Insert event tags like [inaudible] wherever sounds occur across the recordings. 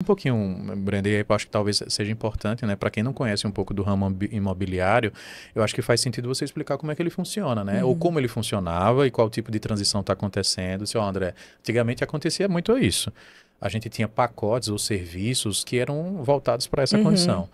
um pouquinho, Brenda, e eu acho que talvez seja importante, né, para quem não conhece um pouco do ramo imobiliário, eu acho que faz sentido você explicar como é que ele funciona, né, uhum. ou como ele funcionava e qual tipo de transição está acontecendo. Seu André, antigamente acontecia muito isso. A gente tinha pacotes ou serviços que eram voltados para essa uhum. condição.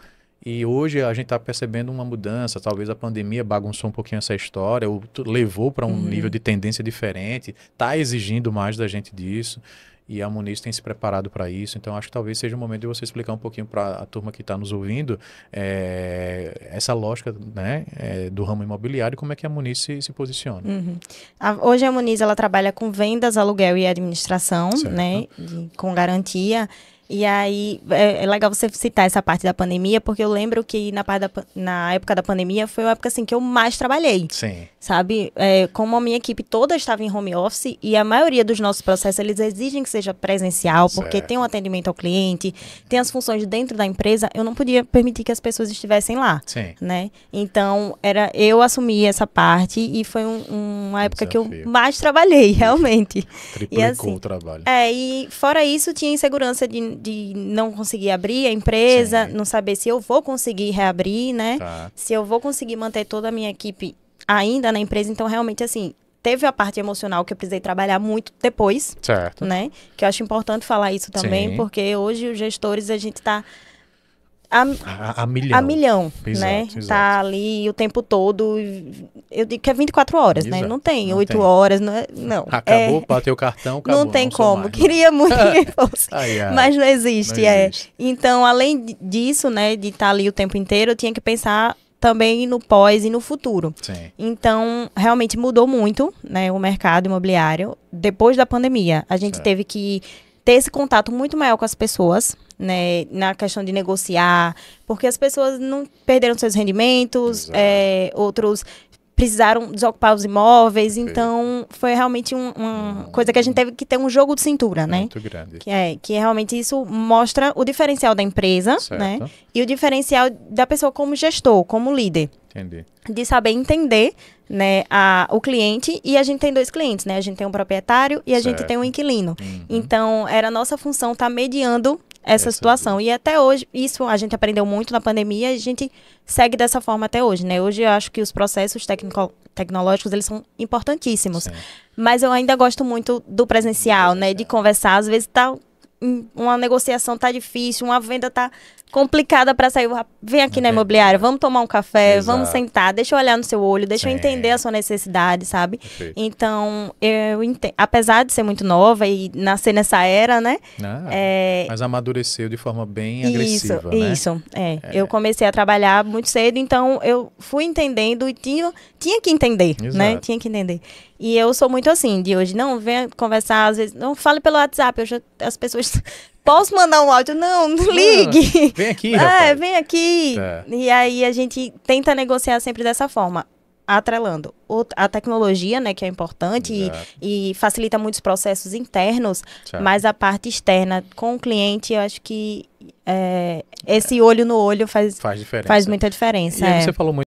E hoje a gente está percebendo uma mudança. Talvez a pandemia bagunçou um pouquinho essa história, ou levou para um uhum. nível de tendência diferente, está exigindo mais da gente disso. E a Muniz tem se preparado para isso. Então, acho que talvez seja o momento de você explicar um pouquinho para a turma que está nos ouvindo é, essa lógica né, é, do ramo imobiliário e como é que a Muniz se, se posiciona. Uhum. A, hoje a Muniz ela trabalha com vendas, aluguel e administração, né, de, com garantia. E aí, é, é, legal você citar essa parte da pandemia, porque eu lembro que na, parte da, na época da pandemia foi uma época assim que eu mais trabalhei. Sim. Sabe? É, como a minha equipe toda estava em home office e a maioria dos nossos processos eles exigem que seja presencial, porque certo. tem um atendimento ao cliente, tem as funções dentro da empresa, eu não podia permitir que as pessoas estivessem lá. Sim. Né? Então, era eu assumi essa parte e foi um, uma época que eu mais trabalhei, [laughs] realmente. Triplicou e, assim, o trabalho. É, e fora isso, tinha insegurança de de não conseguir abrir a empresa, Sim. não saber se eu vou conseguir reabrir, né? Tá. Se eu vou conseguir manter toda a minha equipe ainda na empresa. Então, realmente, assim, teve a parte emocional que eu precisei trabalhar muito depois. Certo. Né? Que eu acho importante falar isso também, Sim. porque hoje os gestores, a gente está a, a, a, milhão. A milhão, exato, né? Exato. Tá ali o tempo todo eu digo que é 24 horas, né? Exato. né? Não tem não 8 tem. horas, não. É, não. Acabou, é, bateu o cartão, acabou. Não tem não como. Mais. Queria muito que [laughs] fosse, ai, ai. mas não existe, não é. Existe. Então, além disso, né, de estar tá ali o tempo inteiro, eu tinha que pensar também no pós e no futuro. Sim. Então, realmente mudou muito, né, o mercado imobiliário depois da pandemia. A gente certo. teve que ter esse contato muito maior com as pessoas, né, na questão de negociar, porque as pessoas não perderam seus rendimentos, é, outros precisaram desocupar os imóveis. Então, foi realmente um, uma hum. coisa que a gente teve que ter um jogo de cintura, né? Muito grande. Que, é, que é realmente isso mostra o diferencial da empresa, certo. né? E o diferencial da pessoa como gestor, como líder. Entendi. De saber entender né, a, o cliente e a gente tem dois clientes, né? A gente tem um proprietário e a certo. gente tem um inquilino. Uhum. Então, era nossa função estar tá mediando essa situação. E até hoje, isso a gente aprendeu muito na pandemia e a gente segue dessa forma até hoje, né? Hoje eu acho que os processos tecnico tecnológicos, eles são importantíssimos. Sim. Mas eu ainda gosto muito do presencial, presencial, né? De conversar, às vezes tá uma negociação tá difícil, uma venda tá complicada para sair. Vem aqui na é imobiliária, vamos tomar um café, Exato. vamos sentar, deixa eu olhar no seu olho, deixa Sim. eu entender a sua necessidade, sabe? Perfeito. Então, eu entendo. Apesar de ser muito nova e nascer nessa era, né? Ah, é... Mas amadureceu de forma bem isso, agressiva. Isso, né? isso. É. é. Eu comecei a trabalhar muito cedo, então eu fui entendendo e tinha, tinha que entender, né? Exato. né? Tinha que entender. E eu sou muito assim, de hoje, não, vem conversar, às vezes, não fale pelo WhatsApp, as pessoas posso, posso mandar um áudio? Não, [laughs] não ligue. vem aqui, é, rapaz. É, vem aqui. É. E aí a gente tenta negociar sempre dessa forma. Atrelando a tecnologia, né, que é importante e, e, facilita muitos processos internos, mas a parte externa com o cliente, eu acho que é, esse olho no olho faz, faz, diferença. faz muita diferença. E é. você falou muito